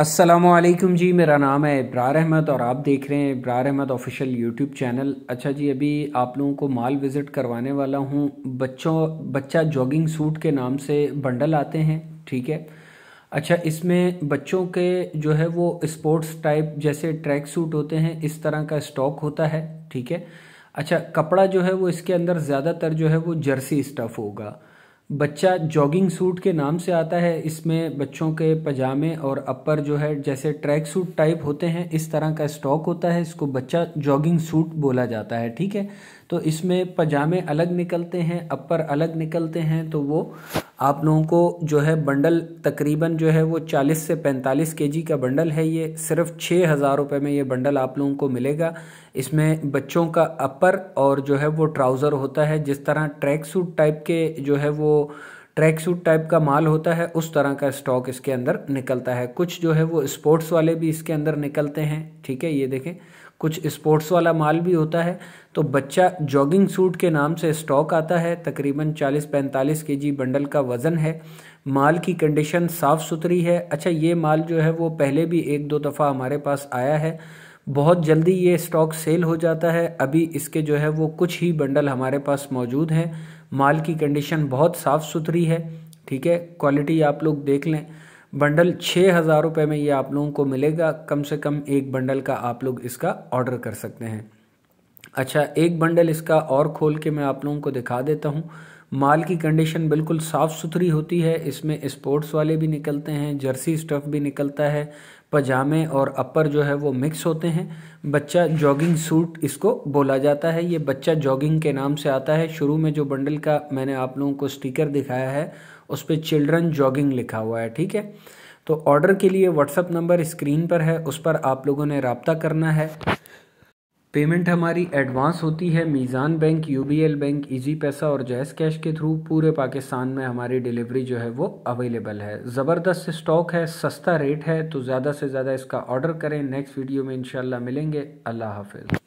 असलम जी मेरा नाम है इब्रार अहमद और आप देख रहे हैं Ibrar Ahmed official YouTube channel अच्छा जी अभी आप लोगों को माल विज़िट करवाने वाला हूँ बच्चों बच्चा जॉगिंग सूट के नाम से बंडल आते हैं ठीक है अच्छा इसमें बच्चों के जो है वो स्पोर्ट्स टाइप जैसे ट्रैक सूट होते हैं इस तरह का स्टॉक होता है ठीक है अच्छा कपड़ा जो है वो इसके अंदर ज़्यादातर जो है वो जर्सी स्टफ़ होगा बच्चा जॉगिंग सूट के नाम से आता है इसमें बच्चों के पजामे और अपर जो है जैसे ट्रैक सूट टाइप होते हैं इस तरह का स्टॉक होता है इसको बच्चा जॉगिंग सूट बोला जाता है ठीक है तो इसमें पजामे अलग निकलते हैं अपर अलग निकलते हैं तो वो आप लोगों को जो है बंडल तकरीबन जो है वो 40 से 45 केजी का बंडल है ये सिर्फ छः हज़ार रुपये में ये बंडल आप लोगों को मिलेगा इसमें बच्चों का अपर और जो है वो ट्राउज़र होता है जिस तरह ट्रैक सूट टाइप के जो है वो ट्रैक सूट टाइप का माल होता है उस तरह का स्टॉक इसके अंदर निकलता है कुछ जो है वो स्पोर्ट्स वाले भी इसके अंदर निकलते हैं ठीक है ये देखें कुछ स्पोर्ट्स वाला माल भी होता है तो बच्चा जॉगिंग सूट के नाम से स्टॉक आता है तकरीबन 40-45 जी बंडल का वज़न है माल की कंडीशन साफ़ सुथरी है अच्छा ये माल जो है वो पहले भी एक दो दफ़ा हमारे पास आया है बहुत जल्दी ये स्टॉक सेल हो जाता है अभी इसके जो है वो कुछ ही बंडल हमारे पास मौजूद हैं माल की कंडीशन बहुत साफ़ सुथरी है ठीक है क्वालिटी आप लोग देख लें बंडल छः हज़ार रुपये में ये आप लोगों को मिलेगा कम से कम एक बंडल का आप लोग इसका ऑर्डर कर सकते हैं अच्छा एक बंडल इसका और खोल के मैं आप लोगों को दिखा देता हूँ माल की कंडीशन बिल्कुल साफ़ सुथरी होती है इसमें स्पोर्ट्स वाले भी निकलते हैं जर्सी स्टफ़ भी निकलता है पजामे और अपर जो है वो मिक्स होते हैं बच्चा जॉगिंग सूट इसको बोला जाता है ये बच्चा जॉगिंग के नाम से आता है शुरू में जो बंडल का मैंने आप लोगों को स्टिकर दिखाया है उस पर चिल्ड्रन जॉगिंग लिखा हुआ है ठीक है तो ऑर्डर के लिए व्हाट्सअप नंबर स्क्रीन पर है उस पर आप लोगों ने रबता करना है पेमेंट हमारी एडवांस होती है Meezan bank U bank Easypaisa और जैस कैश के थ्रू पूरे पाकिस्तान में हमारी डिलीवरी जो है वो अवेलेबल है ज़बरदस्त स्टॉक है सस्ता रेट है तो ज़्यादा से ज़्यादा इसका ऑर्डर करें नेक्स्ट वीडियो में इंशाल्लाह मिलेंगे अल्लाह हाफिज़